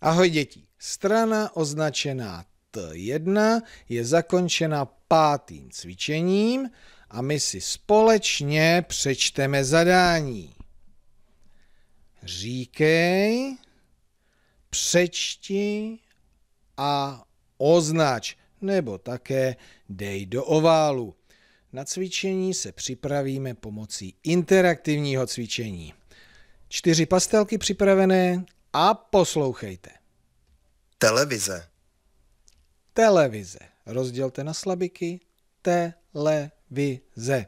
Ahoj děti, strana označená T1 je zakončena pátým cvičením a my si společně přečteme zadání. Říkej, přečti a označ, nebo také dej do oválu. Na cvičení se připravíme pomocí interaktivního cvičení. Čtyři pastelky připravené, a poslouchejte. Televize. Televize. Rozdělte na slabiky. Televize.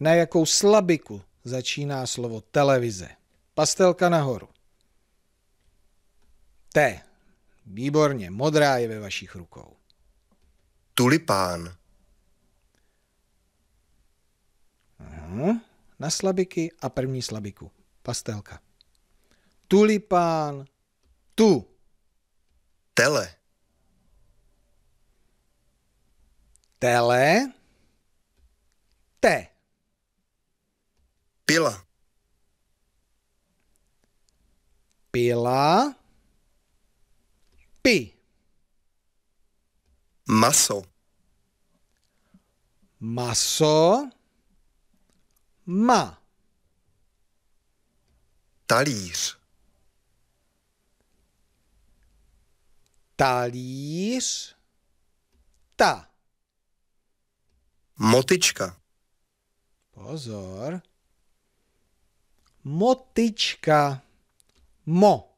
Na jakou slabiku začíná slovo televize? Pastelka nahoru. T. Výborně, modrá je ve vašich rukou. Tulipán. Aha. Na slabiky a první slabiku. Pastelka tulipán, tu. Tele. Tele. Te. Pila. Pila. Pi. Maso. Maso. Ma. Talíř. talíř, ta. Motička. Pozor. Motička. Mo.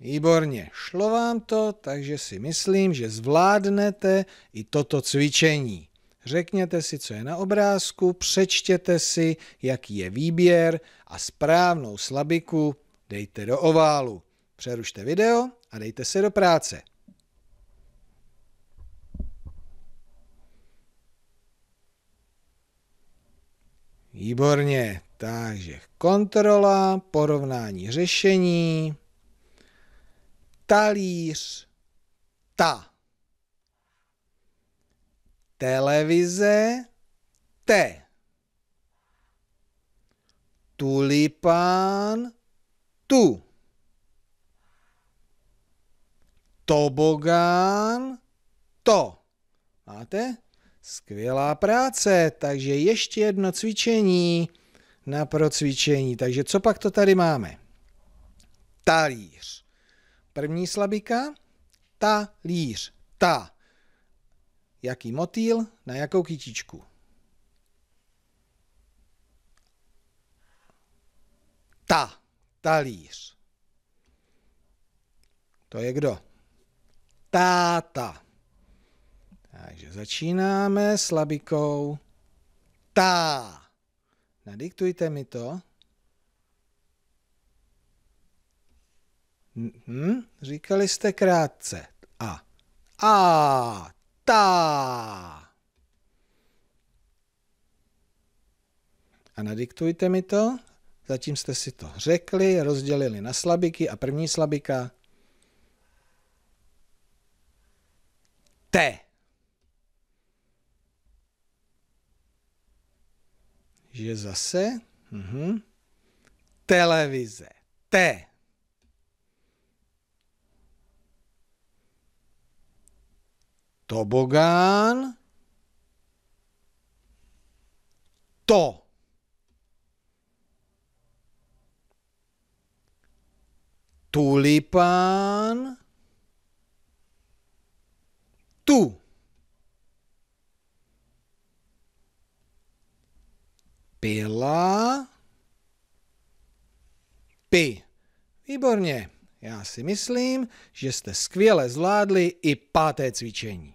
Výborně, šlo vám to, takže si myslím, že zvládnete i toto cvičení. Řekněte si, co je na obrázku, přečtěte si, jaký je výběr a správnou slabiku dejte do oválu. Přerušte video a dejte se do práce. Výborně, takže kontrola, porovnání řešení, talíř, ta, televize, te, tulipán, tu. tobogán, to. Máte? Skvělá práce, takže ještě jedno cvičení na procvičení. Takže co pak to tady máme? Talíř. První slabika, talíř, ta. Jaký motýl, na jakou kytičku? Ta, talíř. To je kdo? táta. Takže začínáme slabikou tá. Nadiktujte mi to. Hm? Říkali jste krátce. A. A. Tá. A nadiktujte mi to. Zatím jste si to řekli, rozdělili na slabiky a první slabika te. Že zase? Mhm. Televize. Te. Tobogán. To. Tulipán tu. Pila. Pi. Výborně. Já si myslím, že jste skvěle zvládli i páté cvičení.